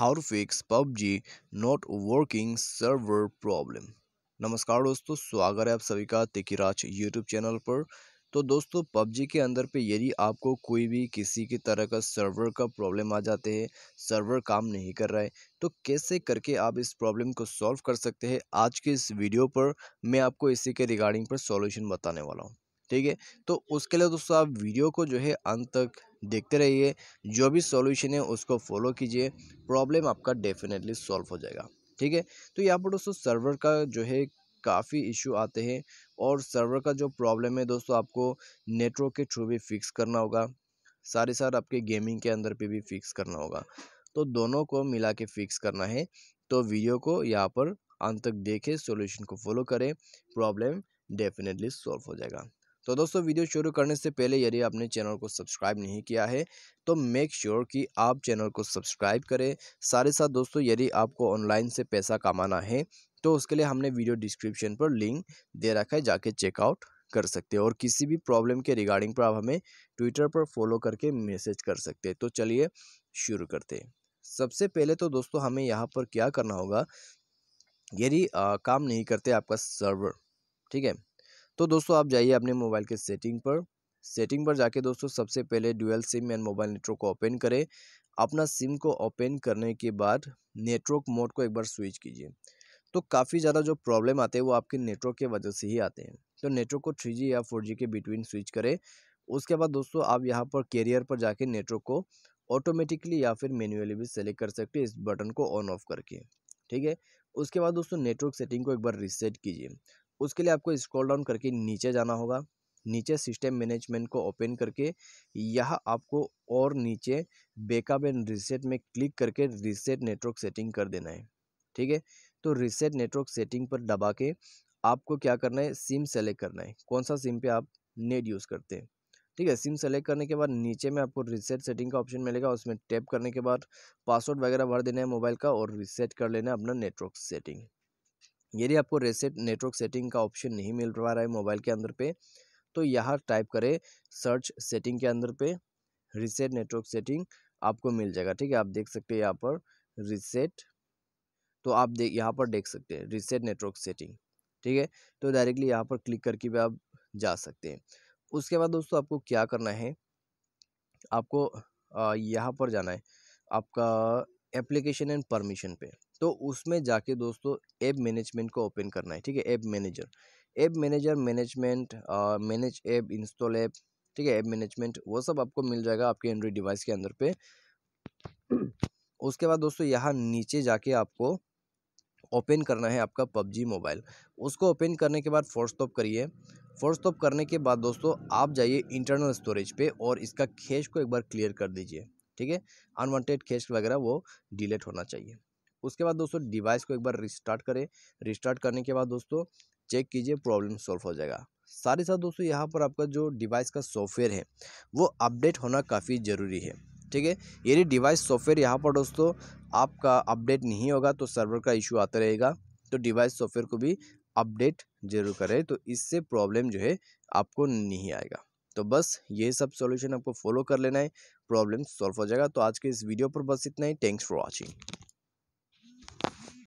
how to fix PUBG not working server problem नमस्कार दोस्तों स्वागत है आप सभी का तिकिराज यूट्यूब चैनल पर तो दोस्तों पबजी के अंदर पे यदि आपको कोई भी किसी की तरह का सर्वर का प्रॉब्लम आ जाते हैं सर्वर काम नहीं कर रहा है तो कैसे करके आप इस प्रॉब्लम को सॉल्व कर सकते हैं आज के इस वीडियो पर मैं आपको इसी के रिगार्डिंग पर सॉल्यूशन बताने वाला हूँ ठीक है तो उसके लिए दोस्तों आप वीडियो को जो है अंत तक देखते रहिए जो भी सॉल्यूशन है उसको फॉलो कीजिए प्रॉब्लम आपका डेफिनेटली सॉल्व हो जाएगा ठीक है तो यहाँ पर दोस्तों सर्वर का जो है काफ़ी इशू आते हैं और सर्वर का जो प्रॉब्लम है दोस्तों आपको नेटवर्क के थ्रू भी फिक्स करना होगा सारे साथ आपके गेमिंग के अंदर पर भी फिक्स करना होगा तो दोनों को मिला के फिक्स करना है तो वीडियो को यहाँ पर अंत तक देखें सॉल्यूशन को फॉलो करें प्रॉब्लम डेफिनेटली सॉल्व हो जाएगा तो दोस्तों वीडियो शुरू करने से पहले यदि आपने चैनल को सब्सक्राइब नहीं किया है तो मेक श्योर sure कि आप चैनल को सब्सक्राइब करें सारे साथ दोस्तों यदि आपको ऑनलाइन से पैसा कमाना है तो उसके लिए हमने वीडियो डिस्क्रिप्शन पर लिंक दे रखा है जाके चेकआउट कर सकते हैं और किसी भी प्रॉब्लम के रिगार्डिंग पर आप हमें ट्विटर पर फॉलो करके मैसेज कर सकते हैं तो चलिए शुरू करते हैं सबसे पहले तो दोस्तों हमें यहाँ पर क्या करना होगा यदि काम नहीं करते आपका सर्वर ठीक है तो दोस्तों आप जाइए अपने मोबाइल के सेटिंग पर सेटिंग पर जाके दोस्तों सबसे पहले dual SIM and mobile network को ओपन करें अपना सिम को ओपन करने के बाद नेटवर्क मोड को एक बार स्विच कीजिए तो काफ़ी ज़्यादा जो प्रॉब्लम आते हैं वो आपके नेटवर्क के वजह से ही आते हैं तो नेटवर्क को थ्री या फोर के बिटवीन स्विच करें उसके बाद दोस्तों आप यहाँ पर कैरियर पर जाके नेटवर्क को ऑटोमेटिकली या फिर मैन्युअली भी सेलेक्ट कर सकते हैं इस बटन को ऑन ऑफ करके ठीक है उसके बाद दोस्तों नेटवर्क सेटिंग को एक बार रीसेट कीजिए उसके लिए आपको स्क्रॉल डाउन करके नीचे जाना होगा नीचे सिस्टम मैनेजमेंट को ओपन करके यह आपको और नीचे बेकअप एंड रिसेट में क्लिक करके रिसेट नेटवर्क सेटिंग कर देना है ठीक है तो रिसेट नेटवर्क सेटिंग पर दबा के आपको क्या करना है सिम सेलेक्ट करना है कौन सा सिम पे आप नेट यूज़ करते हैं ठीक है सिम सेलेक्ट करने के बाद नीचे में आपको रिसेट सेटिंग का ऑप्शन मिलेगा उसमें टैप करने के बाद पासवर्ड वगैरह भर देना है मोबाइल का और रिसेट कर लेना है अपना नेटवर्क सेटिंग यदि आपको रेसेट नेटवर्क सेटिंग का ऑप्शन नहीं मिल पा रहा है मोबाइल के अंदर पे तो यहाँ टाइप करें सर्च सेटिंग के अंदर पे रिसेट नेटवर्क सेटिंग आपको मिल जाएगा ठीक है आप देख सकते हैं यहाँ पर रिसेट तो आप देख यहाँ पर देख सकते हैं रिसेट नेटवर्क सेटिंग ठीक है तो डायरेक्टली यहाँ पर क्लिक करके भी आप जा सकते हैं उसके बाद दोस्तों आपको क्या करना है आपको यहाँ पर जाना है आपका एप्लीकेशन एंड परमिशन पे तो उसमें जाके दोस्तों ऐप मैनेजमेंट को ओपन करना है ठीक है app manager app manager management manage app install app ठीक है ऐप मैनेजमेंट वो सब आपको मिल जाएगा आपके एंड्रॉइड डिवाइस के अंदर पे उसके बाद दोस्तों यहाँ नीचे जाके आपको ओपन करना है आपका पबजी मोबाइल उसको ओपन करने के बाद फोर्स स्टॉप करिए फोर्स स्टॉप करने के बाद दोस्तों आप जाइए इंटरनल स्टोरेज पे और इसका खेच को एक बार क्लियर कर दीजिए ठीक है अनवांटेड केस वगैरह वो डिलीट होना चाहिए उसके बाद दोस्तों डिवाइस को एक बार रिस्टार्ट करें रिस्टार्ट करने के बाद दोस्तों चेक कीजिए प्रॉब्लम सॉल्व हो जाएगा साथ ही साथ दोस्तों यहाँ पर आपका जो डिवाइस का सॉफ्टवेयर है वो अपडेट होना काफ़ी ज़रूरी है ठीक है यदि डिवाइस सॉफ्टवेयर यहाँ पर दोस्तों आपका अपडेट नहीं होगा तो सर्वर का इशू आता रहेगा तो डिवाइस सॉफ्टवेयर को भी अपडेट जरूर करें तो इससे प्रॉब्लम जो है आपको नहीं आएगा तो बस ये सब सॉल्यूशन आपको फॉलो कर लेना है प्रॉब्लम सॉल्व हो जाएगा तो आज के इस वीडियो पर बस इतना ही थैंक्स फॉर वॉचिंग